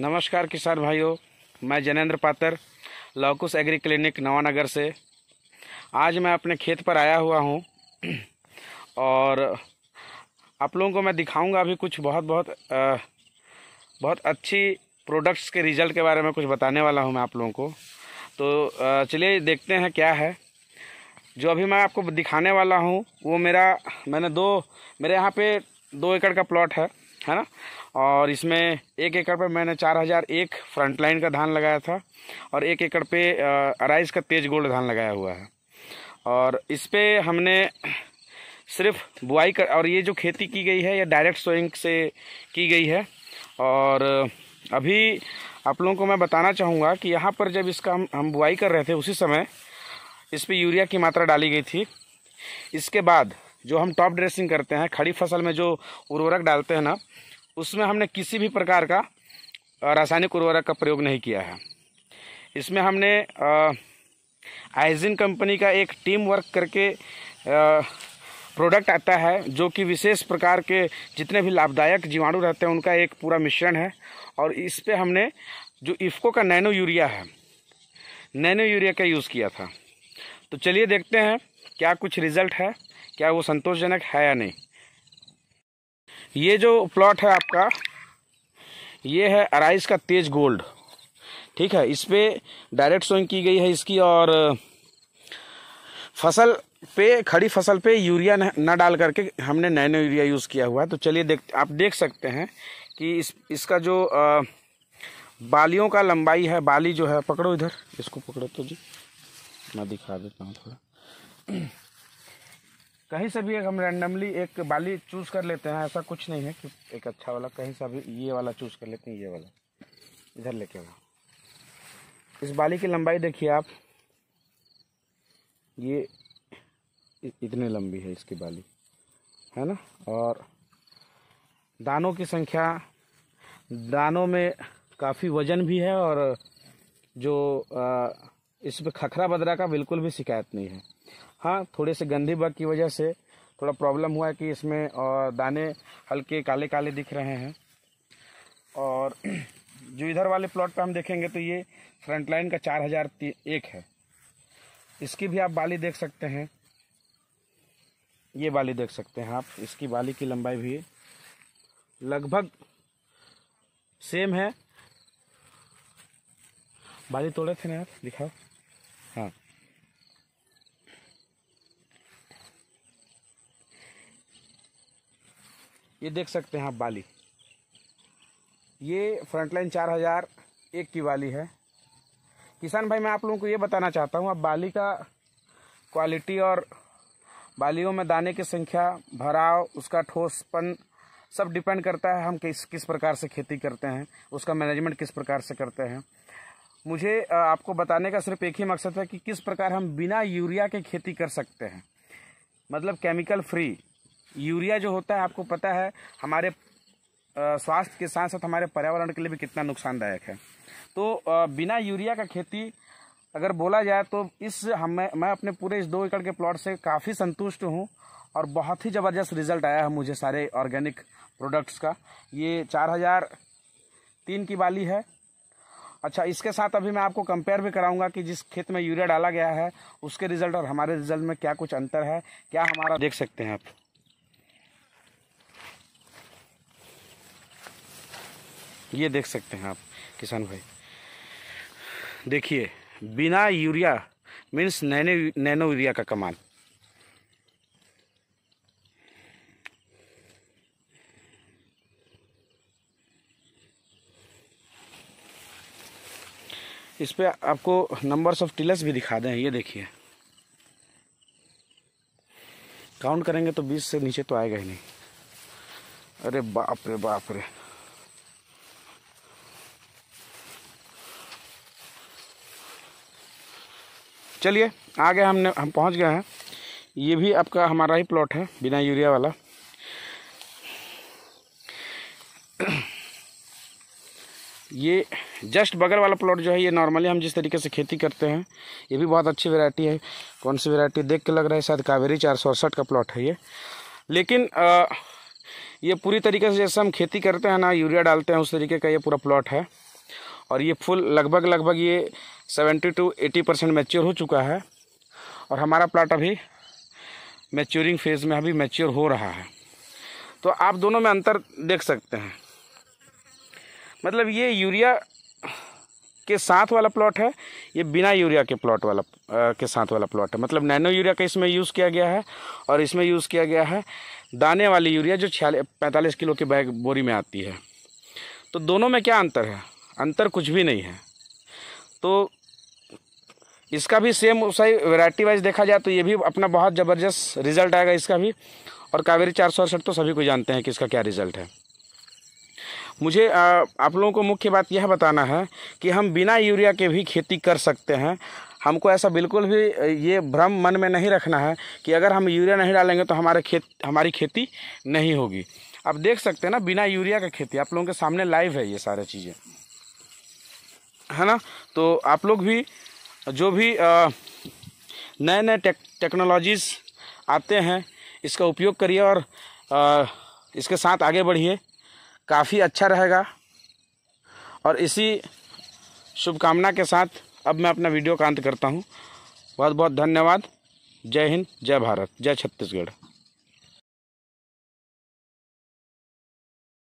नमस्कार किसान भाइयों मैं जनेंद्र पात्र लौकुस एग्री क्लिनिक नवानगर से आज मैं अपने खेत पर आया हुआ हूँ और आप लोगों को मैं दिखाऊंगा अभी कुछ बहुत बहुत आ, बहुत अच्छी प्रोडक्ट्स के रिज़ल्ट के बारे में कुछ बताने वाला हूँ मैं आप लोगों को तो चलिए देखते हैं क्या है जो अभी मैं आपको दिखाने वाला हूँ वो मेरा मैंने दो मेरे यहाँ पे दो एकड़ का प्लॉट है है ना और इसमें एक एकड़ पर मैंने चार हज़ार एक फ्रंट लाइन का धान लगाया था और एक एकड़ पे अराइज का तेज गोल्ड धान लगाया हुआ है और इस पर हमने सिर्फ बुआई कर और ये जो खेती की गई है ये डायरेक्ट सोइंग से की गई है और अभी आप लोगों को मैं बताना चाहूँगा कि यहाँ पर जब इसका हम हम बुआई कर रहे थे उसी समय इस पर यूरिया की मात्रा डाली गई थी इसके बाद जो हम टॉप ड्रेसिंग करते हैं खड़ी फसल में जो उर्वरक डालते हैं ना उसमें हमने किसी भी प्रकार का रासायनिक उर्वरक का प्रयोग नहीं किया है इसमें हमने आइजिन कंपनी का एक टीम वर्क करके प्रोडक्ट आता है जो कि विशेष प्रकार के जितने भी लाभदायक जीवाणु रहते हैं उनका एक पूरा मिश्रण है और इस पर हमने जो इफ्को का नैनो यूरिया है नैनो यूरिया का यूज़ किया था तो चलिए देखते हैं क्या कुछ रिज़ल्ट है क्या वो संतोषजनक है या नहीं ये जो प्लॉट है आपका ये है अराइस का तेज गोल्ड ठीक है इस पर डायरेक्ट सोइंग की गई है इसकी और फसल पे खड़ी फसल पे यूरिया न डाल करके हमने नैनो यूरिया यूज़ किया हुआ है तो चलिए देख आप देख सकते हैं कि इस इसका जो आ, बालियों का लंबाई है बाली जो है पकड़ो इधर इसको पकड़ो तो जी मैं दिखा देता हूँ थोड़ा कहीं से भी एक हम रैंडमली एक बाली चूज़ कर लेते हैं ऐसा कुछ नहीं है कि एक अच्छा वाला कहीं से भी ये वाला चूज़ कर लेते हैं ये वाला इधर लेके आओ इस बाली की लंबाई देखिए आप ये इतनी लंबी है इसकी बाली है ना और दानों की संख्या दानों में काफ़ी वजन भी है और जो इस पर खखरा बदरा का बिल्कुल भी शिकायत नहीं है हाँ थोड़े से गंदी बग की वजह से थोड़ा प्रॉब्लम हुआ है कि इसमें दाने हल्के काले काले दिख रहे हैं और जो इधर वाले प्लॉट पर हम देखेंगे तो ये फ्रंट लाइन का चार हजार एक है इसकी भी आप बाली देख सकते हैं ये बाली देख सकते हैं आप इसकी बाली की लंबाई भी लगभग सेम है बाली तोड़े थे ना आप दिखाओ हाँ ये देख सकते हैं आप बाली ये फ्रंटलाइन चार हज़ार एक की बाली है किसान भाई मैं आप लोगों को ये बताना चाहता हूँ आप बाली का क्वालिटी और बालियों में दाने की संख्या भराव उसका ठोसपन सब डिपेंड करता है हम किस किस प्रकार से खेती करते हैं उसका मैनेजमेंट किस प्रकार से करते हैं मुझे आपको बताने का सिर्फ एक ही मकसद है कि किस प्रकार हम बिना यूरिया के खेती कर सकते हैं मतलब केमिकल फ्री यूरिया जो होता है आपको पता है हमारे स्वास्थ्य के साथ साथ हमारे पर्यावरण के लिए भी कितना नुकसानदायक है तो बिना यूरिया का खेती अगर बोला जाए तो इस हमें मैं अपने पूरे इस दो एकड़ के प्लॉट से काफ़ी संतुष्ट हूँ और बहुत ही ज़बरदस्त रिजल्ट आया है मुझे सारे ऑर्गेनिक प्रोडक्ट्स का ये चार हज़ार तीन की बाली है अच्छा इसके साथ अभी मैं आपको कंपेयर भी कराऊंगा कि जिस खेत में यूरिया डाला गया है उसके रिजल्ट और हमारे रिजल्ट में क्या कुछ अंतर है क्या हमारा देख सकते हैं आप ये देख सकते हैं आप किसान भाई देखिए बिना urea means nano nano urea का कमाल इस पर आपको नंबर्स ऑफ टिलर्स भी दिखा दें ये देखिए काउंट करेंगे तो बीस से नीचे तो आएगा ही नहीं अरे बाप रे बाप रे चलिए आगे हमने हम पहुंच गए हैं ये भी आपका हमारा ही प्लॉट है बिना यूरिया वाला ये जस्ट बगल वाला प्लॉट जो है ये नॉर्मली हम जिस तरीके से खेती करते हैं ये भी बहुत अच्छी वैरायटी है कौन सी वैरायटी देख के लग रहा है शायद कावेरी चार सौ अड़सठ का प्लॉट है ये लेकिन आ, ये पूरी तरीके से जैसे हम खेती करते हैं ना यूरिया डालते हैं उस तरीके का ये पूरा प्लॉट है और ये फूल लगभग लगभग ये seventy two eighty percent mature हो चुका है और हमारा प्लाट अभी मेच्योरिंग फेज़ में अभी मेच्योर हो रहा है तो आप दोनों में अंतर देख सकते हैं मतलब ये यूरिया के साथ वाला प्लॉट है ये बिना यूरिया के प्लॉट वाला आ, के साथ वाला प्लॉट है मतलब नैनो यूरिया का इसमें यूज़ किया गया है और इसमें यूज़ किया गया है दाने वाली यूरिया जो छियालीस पैंतालीस किलो के बैग बोरी में आती है तो दोनों में क्या अंतर है अंतर कुछ भी नहीं है तो इसका भी सेम उसे वैरायटी वाइज देखा जाए तो ये भी अपना बहुत ज़बरदस्त रिजल्ट आएगा इसका भी और कावेरी चार सौ अड़सठ तो सभी को जानते हैं कि इसका क्या रिजल्ट है मुझे आ, आप लोगों को मुख्य बात यह बताना है कि हम बिना यूरिया के भी खेती कर सकते हैं हमको ऐसा बिल्कुल भी ये भ्रम मन में नहीं रखना है कि अगर हम यूरिया नहीं डालेंगे तो हमारे खेत हमारी खेती नहीं होगी आप देख सकते हैं ना बिना यूरिया का खेती आप लोगों के सामने लाइव है ये सारी चीज़ें है ना तो आप लोग भी जो भी नए नए टेक, टेक्नोलॉजीज़ आते हैं इसका उपयोग करिए और आ, इसके साथ आगे बढ़िए काफ़ी अच्छा रहेगा और इसी शुभकामना के साथ अब मैं अपना वीडियो का अंत करता हूँ बहुत बहुत धन्यवाद जय हिंद जय भारत जय छत्तीसगढ़